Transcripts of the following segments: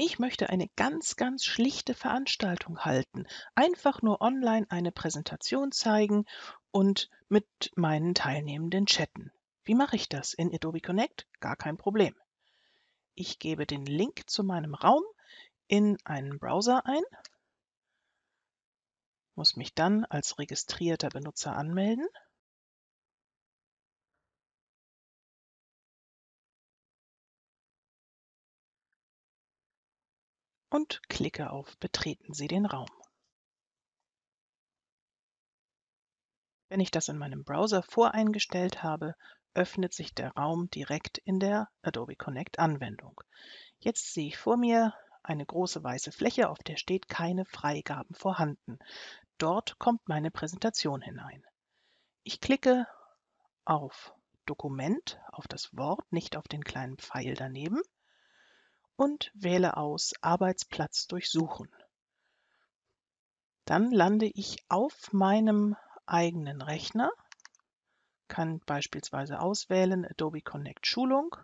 Ich möchte eine ganz, ganz schlichte Veranstaltung halten. Einfach nur online eine Präsentation zeigen und mit meinen Teilnehmenden chatten. Wie mache ich das? In Adobe Connect? Gar kein Problem. Ich gebe den Link zu meinem Raum in einen Browser ein, muss mich dann als registrierter Benutzer anmelden und klicke auf Betreten Sie den Raum. Wenn ich das in meinem Browser voreingestellt habe, öffnet sich der Raum direkt in der Adobe Connect Anwendung. Jetzt sehe ich vor mir eine große weiße Fläche, auf der steht keine Freigaben vorhanden. Dort kommt meine Präsentation hinein. Ich klicke auf Dokument, auf das Wort, nicht auf den kleinen Pfeil daneben und wähle aus Arbeitsplatz durchsuchen. Dann lande ich auf meinem eigenen Rechner, kann beispielsweise auswählen Adobe Connect Schulung,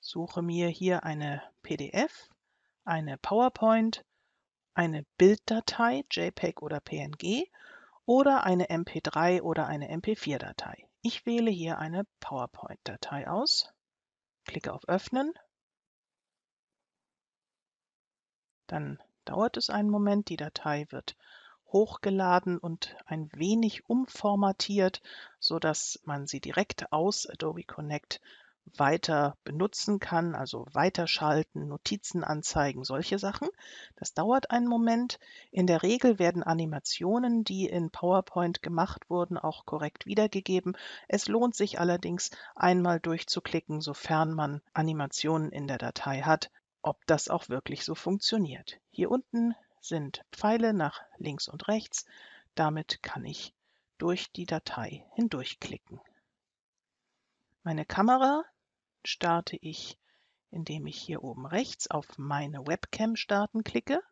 suche mir hier eine PDF, eine PowerPoint, eine Bilddatei, JPEG oder PNG oder eine MP3 oder eine MP4-Datei. Ich wähle hier eine PowerPoint-Datei aus, klicke auf Öffnen Dann dauert es einen Moment, die Datei wird hochgeladen und ein wenig umformatiert, sodass man sie direkt aus Adobe Connect weiter benutzen kann, also weiterschalten, Notizen anzeigen, solche Sachen. Das dauert einen Moment. In der Regel werden Animationen, die in PowerPoint gemacht wurden, auch korrekt wiedergegeben. Es lohnt sich allerdings, einmal durchzuklicken, sofern man Animationen in der Datei hat, ob das auch wirklich so funktioniert. Hier unten sind Pfeile nach links und rechts. Damit kann ich durch die Datei hindurchklicken. Meine Kamera starte ich, indem ich hier oben rechts auf meine Webcam starten klicke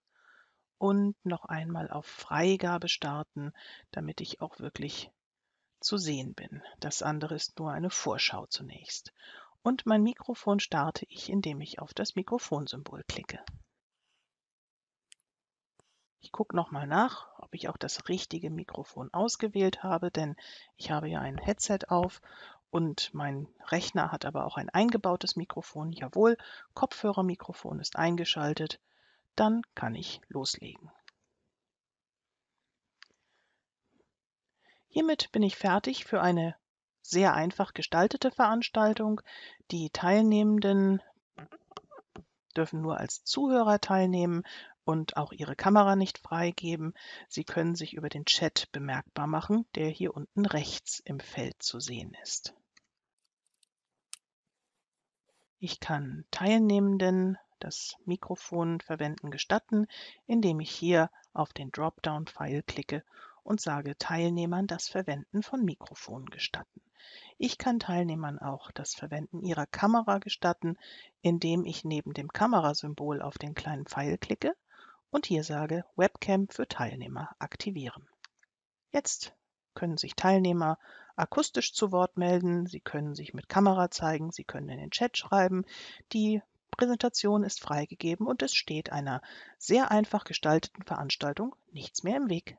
und noch einmal auf Freigabe starten, damit ich auch wirklich zu sehen bin. Das andere ist nur eine Vorschau zunächst. Und mein Mikrofon starte ich, indem ich auf das Mikrofonsymbol klicke. Ich gucke nochmal nach, ob ich auch das richtige Mikrofon ausgewählt habe, denn ich habe ja ein Headset auf und mein Rechner hat aber auch ein eingebautes Mikrofon. Jawohl, Kopfhörermikrofon ist eingeschaltet. Dann kann ich loslegen. Hiermit bin ich fertig für eine sehr einfach gestaltete Veranstaltung. Die Teilnehmenden dürfen nur als Zuhörer teilnehmen und auch ihre Kamera nicht freigeben. Sie können sich über den Chat bemerkbar machen, der hier unten rechts im Feld zu sehen ist. Ich kann Teilnehmenden das Mikrofon verwenden gestatten, indem ich hier auf den dropdown file klicke und sage Teilnehmern das Verwenden von Mikrofonen gestatten. Ich kann Teilnehmern auch das Verwenden ihrer Kamera gestatten, indem ich neben dem Kamerasymbol auf den kleinen Pfeil klicke und hier sage Webcam für Teilnehmer aktivieren. Jetzt können sich Teilnehmer akustisch zu Wort melden, sie können sich mit Kamera zeigen, sie können in den Chat schreiben. Die Präsentation ist freigegeben und es steht einer sehr einfach gestalteten Veranstaltung nichts mehr im Weg.